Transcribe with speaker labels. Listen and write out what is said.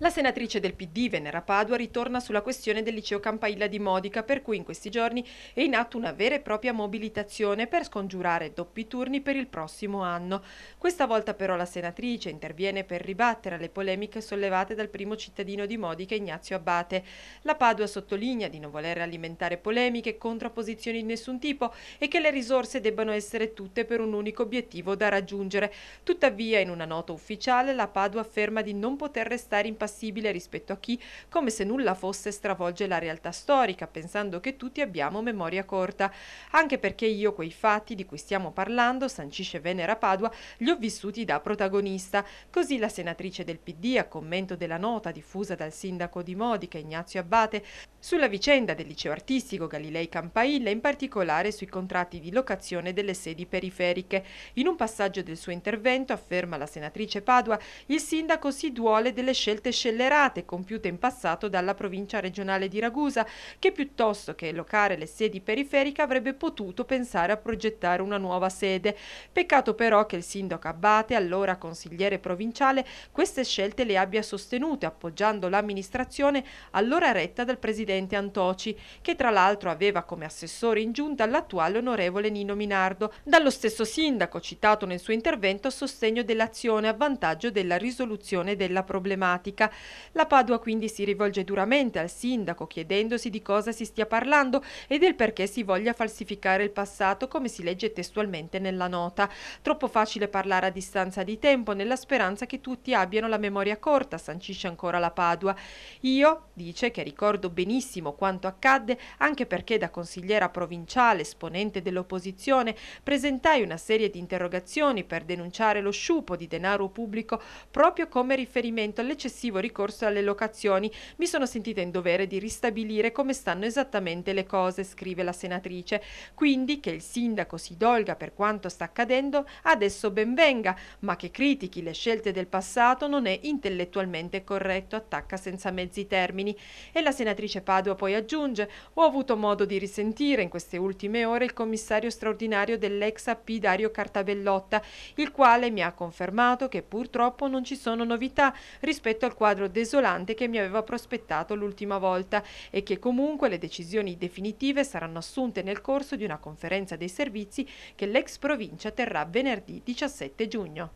Speaker 1: La senatrice del PD, Venera Padua, ritorna sulla questione del liceo Campailla di Modica, per cui in questi giorni è in atto una vera e propria mobilitazione per scongiurare doppi turni per il prossimo anno. Questa volta però la senatrice interviene per ribattere le polemiche sollevate dal primo cittadino di Modica, Ignazio Abate. La Padua sottolinea di non voler alimentare polemiche, contrapposizioni di nessun tipo e che le risorse debbano essere tutte per un unico obiettivo da raggiungere. Tuttavia, in una nota ufficiale, la Padua afferma di non poter restare in passato impassibile rispetto a chi, come se nulla fosse, stravolge la realtà storica, pensando che tutti abbiamo memoria corta. Anche perché io quei fatti di cui stiamo parlando, sancisce Venera Padua, li ho vissuti da protagonista. Così la senatrice del PD, a commento della nota diffusa dal sindaco di Modica, Ignazio Abbate, sulla vicenda del liceo artistico Galilei Campailla, in particolare sui contratti di locazione delle sedi periferiche. In un passaggio del suo intervento, afferma la senatrice Padua, il sindaco si duole delle scelte scellerate compiute in passato dalla provincia regionale di Ragusa, che piuttosto che locare le sedi periferiche avrebbe potuto pensare a progettare una nuova sede. Peccato però che il sindaco Abbate, allora consigliere provinciale, queste scelte le abbia sostenute appoggiando l'amministrazione allora retta dal presidente Antoci, che tra l'altro aveva come assessore in giunta l'attuale onorevole Nino Minardo, dallo stesso sindaco citato nel suo intervento a sostegno dell'azione a vantaggio della risoluzione della problematica. La Padua quindi si rivolge duramente al sindaco chiedendosi di cosa si stia parlando e del perché si voglia falsificare il passato come si legge testualmente nella nota. Troppo facile parlare a distanza di tempo nella speranza che tutti abbiano la memoria corta, sancisce ancora la Padua. Io, dice, che ricordo benissimo quanto accadde anche perché da consigliera provinciale, esponente dell'opposizione, presentai una serie di interrogazioni per denunciare lo sciupo di denaro pubblico proprio come riferimento all'eccessivo successivo ricorso alle locazioni. Mi sono sentita in dovere di ristabilire come stanno esattamente le cose, scrive la senatrice. Quindi che il sindaco si dolga per quanto sta accadendo, adesso ben venga, ma che critichi le scelte del passato non è intellettualmente corretto, attacca senza mezzi termini. E la senatrice Padua poi aggiunge, ho avuto modo di risentire in queste ultime ore il commissario straordinario dell'ex AP Dario Cartabellotta, il quale mi ha confermato che purtroppo non ci sono novità rispetto al quale quadro desolante che mi aveva prospettato l'ultima volta e che comunque le decisioni definitive saranno assunte nel corso di una conferenza dei servizi che l'ex provincia terrà venerdì 17 giugno.